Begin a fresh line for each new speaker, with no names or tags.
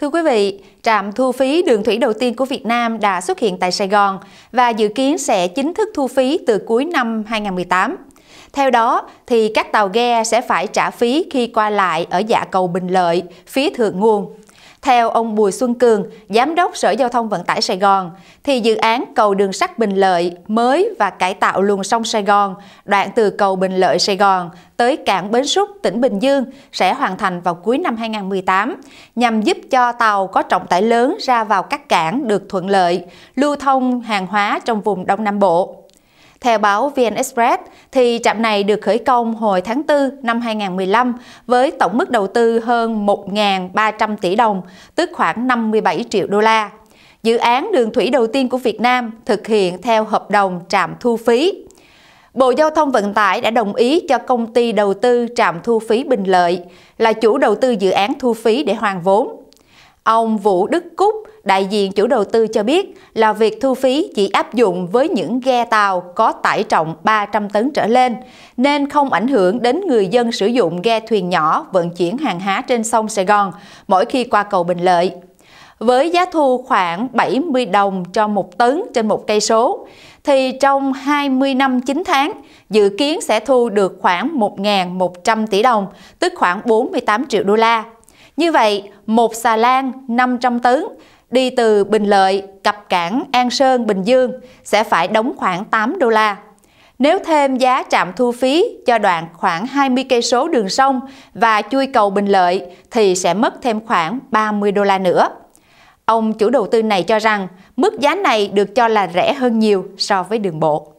Thưa quý vị, trạm thu phí đường thủy đầu tiên của Việt Nam đã xuất hiện tại Sài Gòn và dự kiến sẽ chính thức thu phí từ cuối năm 2018. Theo đó, thì các tàu ghe sẽ phải trả phí khi qua lại ở dạ cầu Bình Lợi, phía thượng nguồn theo ông Bùi Xuân Cường, Giám đốc Sở Giao thông Vận tải Sài Gòn, thì dự án cầu đường sắt Bình Lợi mới và cải tạo luồng sông Sài Gòn, đoạn từ cầu Bình Lợi Sài Gòn tới cảng Bến Súc, tỉnh Bình Dương sẽ hoàn thành vào cuối năm 2018, nhằm giúp cho tàu có trọng tải lớn ra vào các cảng được thuận lợi, lưu thông hàng hóa trong vùng Đông Nam Bộ. Theo báo VN Express, thì trạm này được khởi công hồi tháng 4 năm 2015 với tổng mức đầu tư hơn 1.300 tỷ đồng, tức khoảng 57 triệu đô la. Dự án đường thủy đầu tiên của Việt Nam thực hiện theo hợp đồng trạm thu phí. Bộ Giao thông Vận tải đã đồng ý cho công ty đầu tư trạm thu phí Bình Lợi là chủ đầu tư dự án thu phí để hoàn vốn. Ông Vũ Đức Cúc, đại diện chủ đầu tư cho biết là việc thu phí chỉ áp dụng với những ghe tàu có tải trọng 300 tấn trở lên, nên không ảnh hưởng đến người dân sử dụng ghe thuyền nhỏ vận chuyển hàng hóa trên sông Sài Gòn mỗi khi qua cầu Bình Lợi. Với giá thu khoảng 70 đồng cho một tấn trên một cây số, thì trong 20 năm 9 tháng, dự kiến sẽ thu được khoảng 1.100 tỷ đồng, tức khoảng 48 triệu đô la như vậy, một xà lan 500 tấn đi từ Bình Lợi, Cập Cảng, An Sơn, Bình Dương sẽ phải đóng khoảng 8 đô la. Nếu thêm giá trạm thu phí cho đoạn khoảng 20 cây số đường sông và chui cầu Bình Lợi thì sẽ mất thêm khoảng 30 đô la nữa. Ông chủ đầu tư này cho rằng mức giá này được cho là rẻ hơn nhiều so với đường bộ.